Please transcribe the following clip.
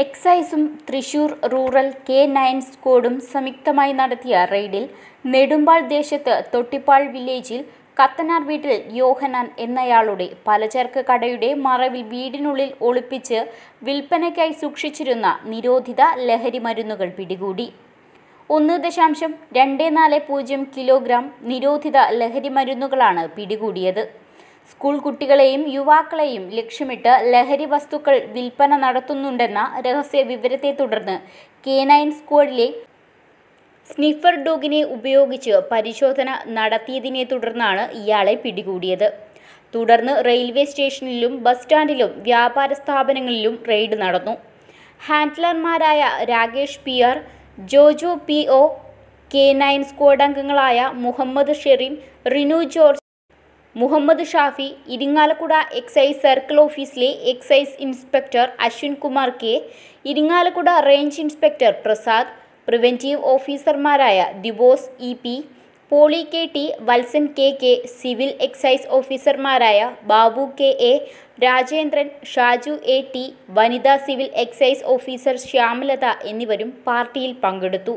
എക്സൈസും Thrissur rural K nine സ്ക്വാഡും സംയുക്തമായി നടത്തിയ റെയ്ഡിൽ നെടുമ്പാൾ ദേശത്ത് തൊട്ടിപ്പാൾ വില്ലേജിൽ കത്തനാർ വീട്ടിൽ യോഹനാൻ എന്നയാളുടെ പലചരക്ക് കടയുടെ മറവിൽ വീടിനുള്ളിൽ ഒളിപ്പിച്ച് വിൽപ്പനയ്ക്കായി സൂക്ഷിച്ചിരുന്ന നിരോധിത ലഹരി മരുന്നുകൾ പിടികൂടി ഒന്ന് ദശാംശം രണ്ട് നാല് പൂജ്യം കിലോഗ്രാം നിരോധിത ലഹരി മരുന്നുകളാണ് പിടികൂടിയത് സ്കൂൾ കുട്ടികളെയും യുവാക്കളെയും ലക്ഷ്യമിട്ട് ലഹരി വസ്തുക്കൾ വിൽപ്പന നടത്തുന്നുണ്ടെന്ന രഹസ്യ വിവരത്തെ തുടർന്ന് കേനൈൻ സ്ക്വാഡിലെ സ്നിഫർ ഡോഗിനെ ഉപയോഗിച്ച് പരിശോധന നടത്തിയതിനെ തുടർന്നാണ് ഇയാളെ പിടികൂടിയത് തുടർന്ന് റെയിൽവേ സ്റ്റേഷനിലും ബസ് സ്റ്റാൻഡിലും വ്യാപാര സ്ഥാപനങ്ങളിലും റെയ്ഡ് നടന്നു ഹാൻഡ്ലർമാരായ Rakesh P R Jojo P O K nine squad അംഗങ്ങളായ മുഹമ്മദ് ഷെറിൻ റിനു ജോർജ് മുഹമ്മദ് ഷാഫി ഇരിങ്ങാലക്കുട എക്സൈസ് സർക്കിൾ ഓഫീസിലെ excise inspector Ashwin Kumar K Irinjalakuda range inspector Prasad preventive ഓഫീസർമാരായ Dibos E P Poly K T Valsan K K civil excise ഓഫീസർമാരായ Babu K A Rajendran Shaju A T വനിതാ സിവിൽ എക്സൈസ് ഓഫീസർ ശ്യാമലത എന്നിവരും പാർട്ടിയിൽ പങ്കെടുത്തു